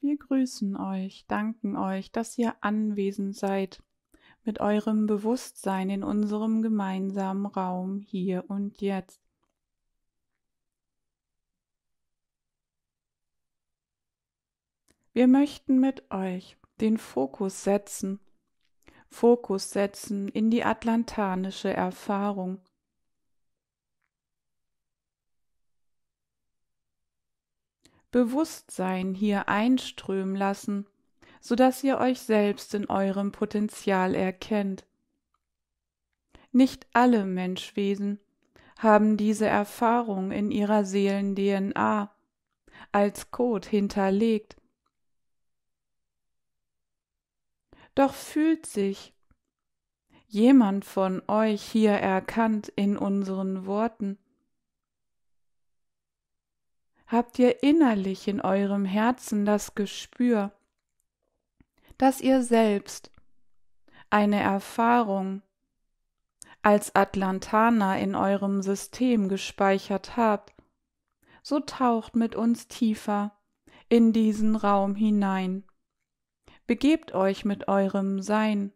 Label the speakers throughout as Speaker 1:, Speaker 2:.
Speaker 1: Wir grüßen euch, danken euch, dass ihr anwesend seid mit eurem Bewusstsein in unserem gemeinsamen Raum hier und jetzt. Wir möchten mit euch den Fokus setzen, Fokus setzen in die atlantanische Erfahrung, Bewusstsein hier einströmen lassen, so dass ihr euch selbst in eurem Potenzial erkennt. Nicht alle Menschwesen haben diese Erfahrung in ihrer Seelen-DNA als Code hinterlegt. Doch fühlt sich jemand von euch hier erkannt in unseren Worten, habt ihr innerlich in eurem Herzen das Gespür, dass ihr selbst eine Erfahrung als Atlantaner in eurem System gespeichert habt, so taucht mit uns tiefer in diesen Raum hinein. Begebt euch mit eurem Sein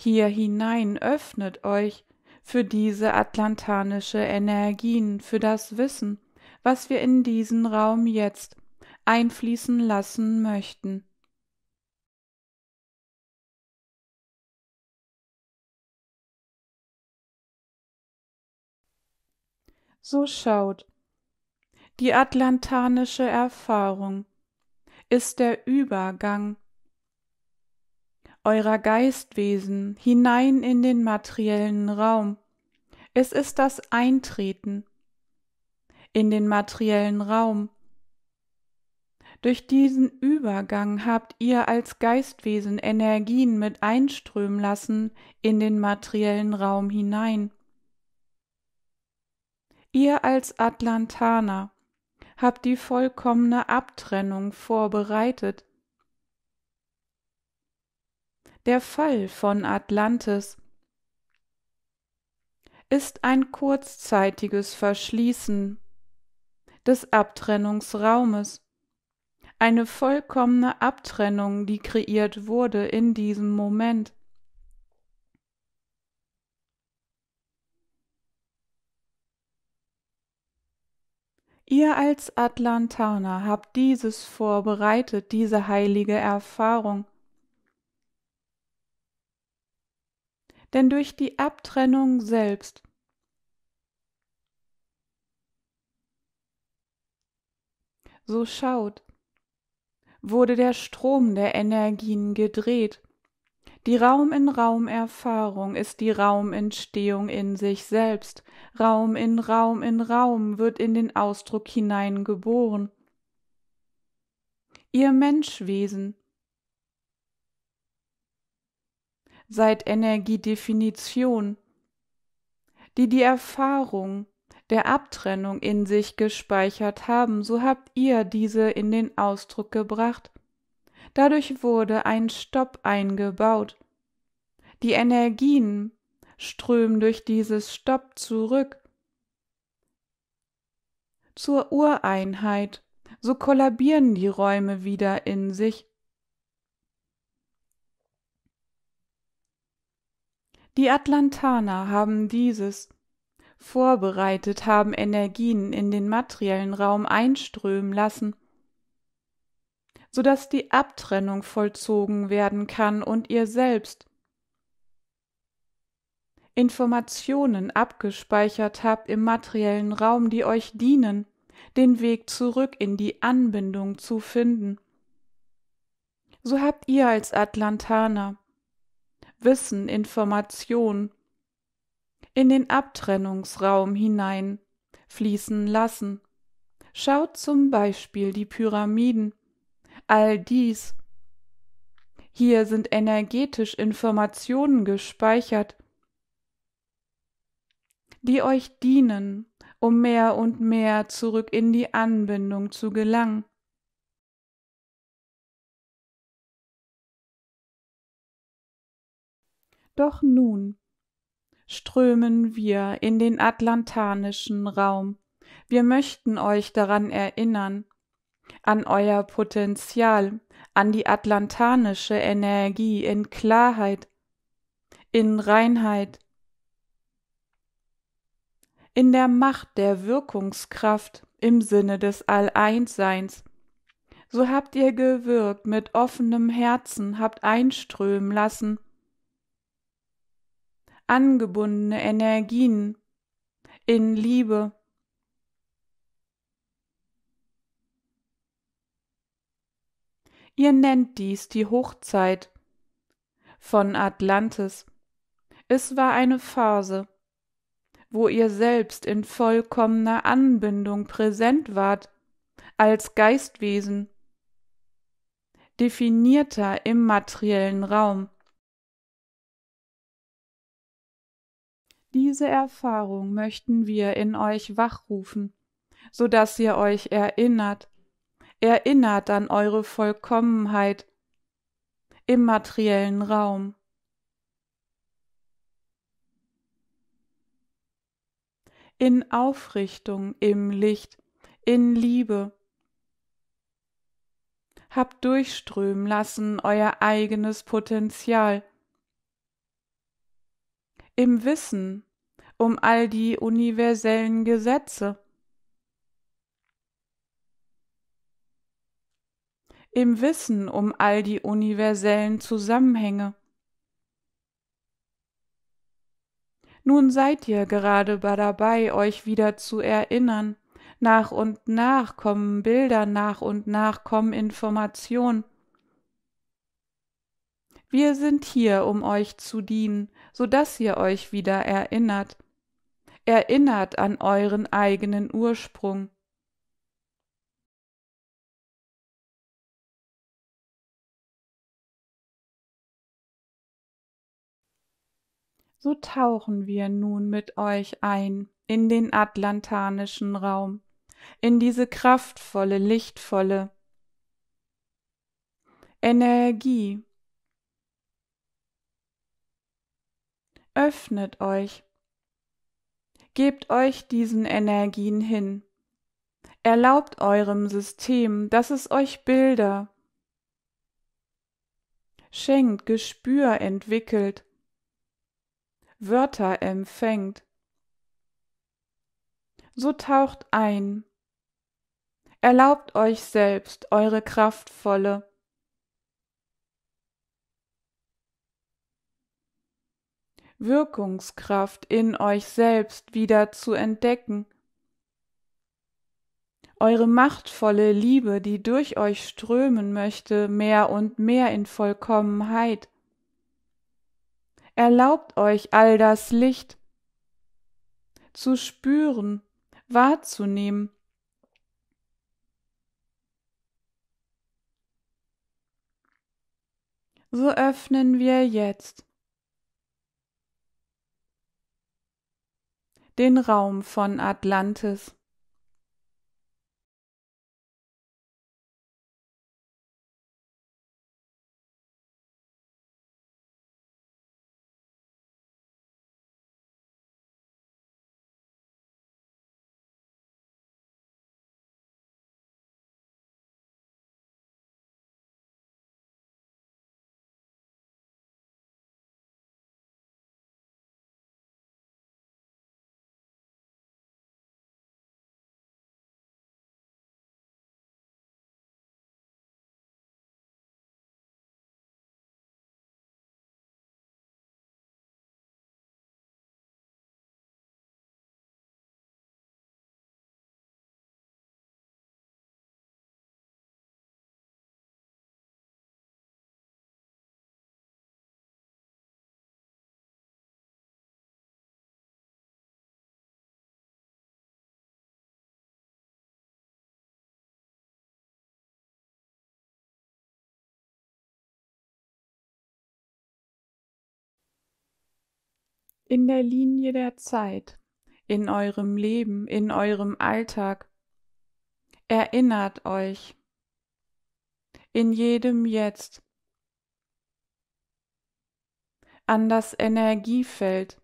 Speaker 1: hier hinein, öffnet euch für diese atlantanische Energien, für das Wissen, was wir in diesen Raum jetzt einfließen lassen möchten. So schaut. Die atlantanische Erfahrung ist der Übergang eurer Geistwesen hinein in den materiellen Raum. Es ist das Eintreten in den materiellen Raum. Durch diesen Übergang habt ihr als Geistwesen Energien mit einströmen lassen in den materiellen Raum hinein. Ihr als Atlantaner habt die vollkommene Abtrennung vorbereitet der Fall von Atlantis ist ein kurzzeitiges Verschließen des Abtrennungsraumes, eine vollkommene Abtrennung, die kreiert wurde in diesem Moment. Ihr als Atlantaner habt dieses vorbereitet, diese heilige Erfahrung. denn durch die Abtrennung selbst So schaut, wurde der Strom der Energien gedreht. Die Raum in Raum Erfahrung ist die Raumentstehung in sich selbst. Raum in Raum in Raum wird in den Ausdruck hineingeboren. Ihr Menschwesen seid Energiedefinition, die die Erfahrung der Abtrennung in sich gespeichert haben, so habt ihr diese in den Ausdruck gebracht. Dadurch wurde ein Stopp eingebaut. Die Energien strömen durch dieses Stopp zurück zur Ureinheit, so kollabieren die Räume wieder in sich die atlantaner haben dieses vorbereitet haben energien in den materiellen raum einströmen lassen sodass die abtrennung vollzogen werden kann und ihr selbst Informationen abgespeichert habt im materiellen Raum, die euch dienen, den Weg zurück in die Anbindung zu finden. So habt ihr als Atlantaner Wissen, Information in den Abtrennungsraum hinein fließen lassen. Schaut zum Beispiel die Pyramiden. All dies. Hier sind energetisch Informationen gespeichert, die euch dienen, um mehr und mehr zurück in die Anbindung zu gelangen. doch nun strömen wir in den atlantanischen Raum. Wir möchten euch daran erinnern, an euer Potenzial, an die atlantanische Energie in Klarheit, in Reinheit, in der Macht der Wirkungskraft im Sinne des Alleinsseins. So habt ihr gewirkt, mit offenem Herzen habt einströmen lassen, angebundene Energien in Liebe. Ihr nennt dies die Hochzeit von Atlantis. Es war eine Phase, wo ihr selbst in vollkommener Anbindung präsent wart, als Geistwesen, definierter im materiellen Raum. diese Erfahrung möchten wir in euch wachrufen, so dass ihr euch erinnert, erinnert an eure Vollkommenheit im materiellen Raum. In Aufrichtung im Licht, in Liebe. Habt durchströmen lassen euer eigenes Potenzial. Im Wissen um all die universellen Gesetze. Im Wissen um all die universellen Zusammenhänge. Nun seid ihr gerade dabei, euch wieder zu erinnern. Nach und nach kommen Bilder, nach und nach kommen Informationen. Wir sind hier, um euch zu dienen, so dass ihr euch wieder erinnert erinnert an euren eigenen Ursprung. So tauchen wir nun mit euch ein in den atlantanischen Raum, in diese kraftvolle, lichtvolle Energie. Öffnet euch Gebt euch diesen Energien hin. Erlaubt eurem System, dass es euch Bilder schenkt, Gespür entwickelt, Wörter empfängt. So taucht ein. Erlaubt euch selbst eure kraftvolle, Wirkungskraft in euch selbst wieder zu entdecken. Eure machtvolle Liebe, die durch euch strömen möchte, mehr und mehr in Vollkommenheit. Erlaubt euch all das Licht zu spüren, wahrzunehmen so öffnen wir jetzt den Raum von Atlantis. in der Linie der Zeit, in eurem Leben, in eurem Alltag. Erinnert euch in jedem Jetzt an das Energiefeld,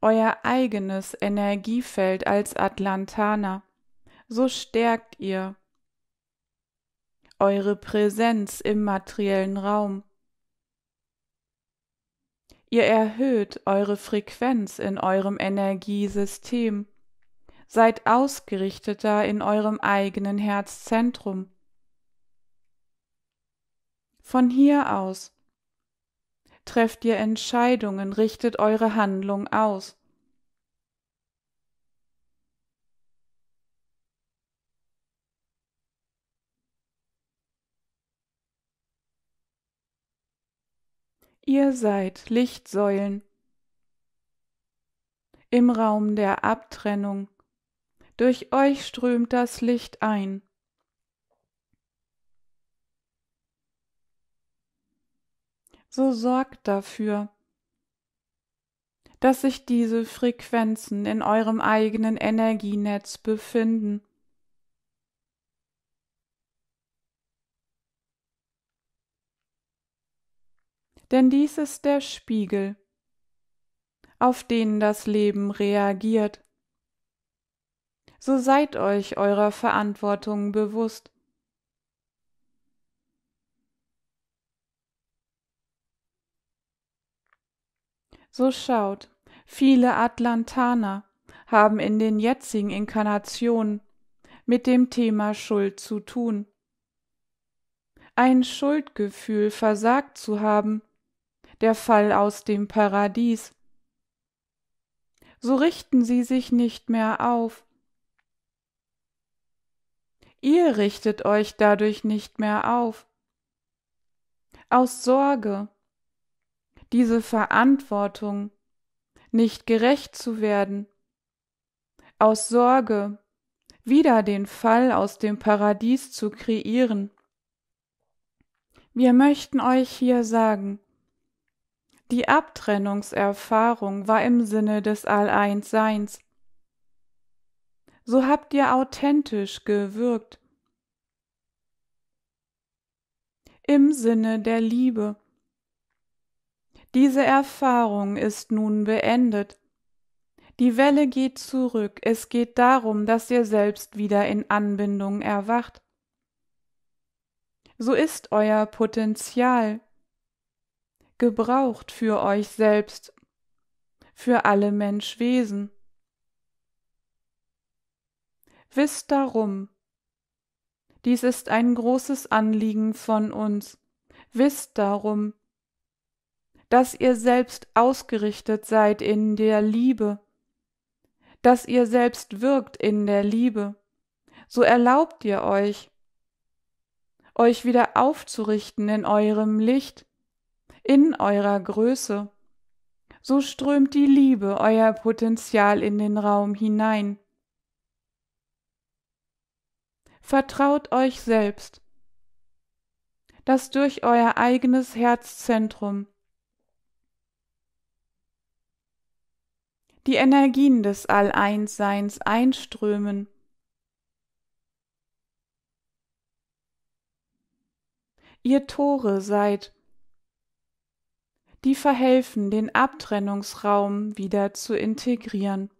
Speaker 1: euer eigenes Energiefeld als Atlantaner, so stärkt ihr eure Präsenz im materiellen Raum Ihr erhöht eure Frequenz in eurem Energiesystem. Seid ausgerichteter in eurem eigenen Herzzentrum. Von hier aus trefft ihr Entscheidungen, richtet eure Handlung aus. Ihr seid Lichtsäulen im Raum der Abtrennung. Durch euch strömt das Licht ein. So sorgt dafür, dass sich diese Frequenzen in eurem eigenen Energienetz befinden denn dies ist der Spiegel, auf den das Leben reagiert. So seid euch eurer Verantwortung bewusst. So schaut, viele Atlantaner haben in den jetzigen Inkarnationen mit dem Thema Schuld zu tun. Ein Schuldgefühl versagt zu haben, der Fall aus dem Paradies. So richten sie sich nicht mehr auf. Ihr richtet euch dadurch nicht mehr auf. Aus Sorge, diese Verantwortung, nicht gerecht zu werden, aus Sorge, wieder den Fall aus dem Paradies zu kreieren. Wir möchten euch hier sagen, die Abtrennungserfahrung war im Sinne des All-Eins-Seins. So habt ihr authentisch gewirkt. Im Sinne der Liebe. Diese Erfahrung ist nun beendet. Die Welle geht zurück, es geht darum, dass ihr selbst wieder in Anbindung erwacht. So ist euer Potenzial, gebraucht für euch selbst, für alle Menschwesen. Wisst darum, dies ist ein großes Anliegen von uns, wisst darum, dass ihr selbst ausgerichtet seid in der Liebe, dass ihr selbst wirkt in der Liebe, so erlaubt ihr euch, euch wieder aufzurichten in eurem Licht, in eurer Größe. So strömt die Liebe euer Potenzial in den Raum hinein. Vertraut euch selbst, dass durch euer eigenes Herzzentrum die Energien des All-Eins-Seins einströmen. Ihr Tore seid die verhelfen, den Abtrennungsraum wieder zu integrieren.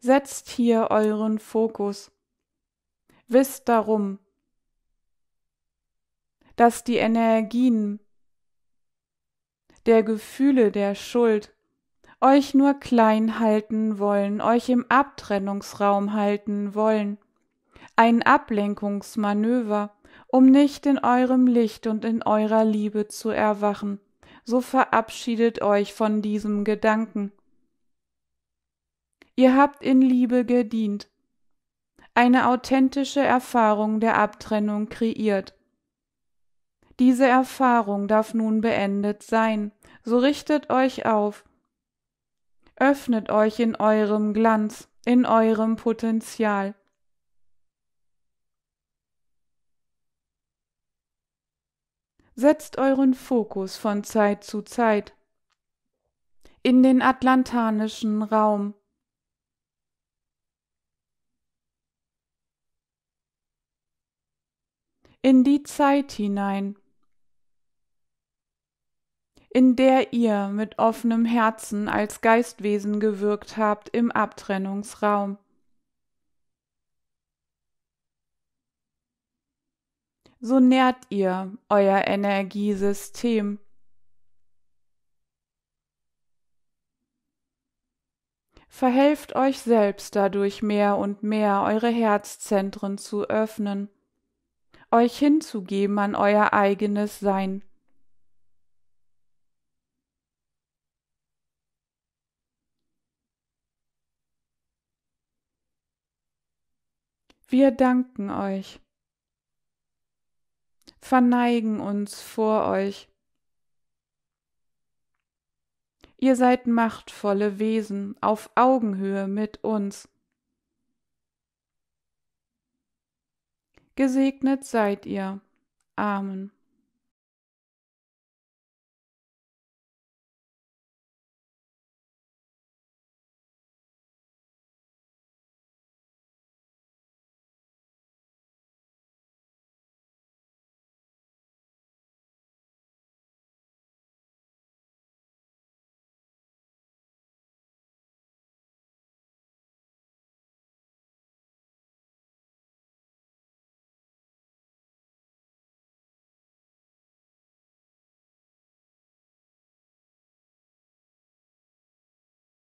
Speaker 1: Setzt hier euren Fokus. Wisst darum, dass die Energien der Gefühle der Schuld euch nur klein halten wollen, euch im Abtrennungsraum halten wollen. Ein Ablenkungsmanöver, um nicht in eurem Licht und in eurer Liebe zu erwachen, so verabschiedet euch von diesem Gedanken. Ihr habt in Liebe gedient, eine authentische Erfahrung der Abtrennung kreiert. Diese Erfahrung darf nun beendet sein, so richtet euch auf, öffnet euch in eurem Glanz, in eurem Potenzial, setzt euren Fokus von Zeit zu Zeit in den atlantanischen Raum. in die Zeit hinein, in der ihr mit offenem Herzen als Geistwesen gewirkt habt im Abtrennungsraum. so nährt ihr euer Energiesystem. Verhelft euch selbst dadurch mehr und mehr eure Herzzentren zu öffnen, euch hinzugeben an euer eigenes Sein. Wir danken euch verneigen uns vor euch. Ihr seid machtvolle Wesen auf Augenhöhe mit uns. Gesegnet seid ihr. Amen.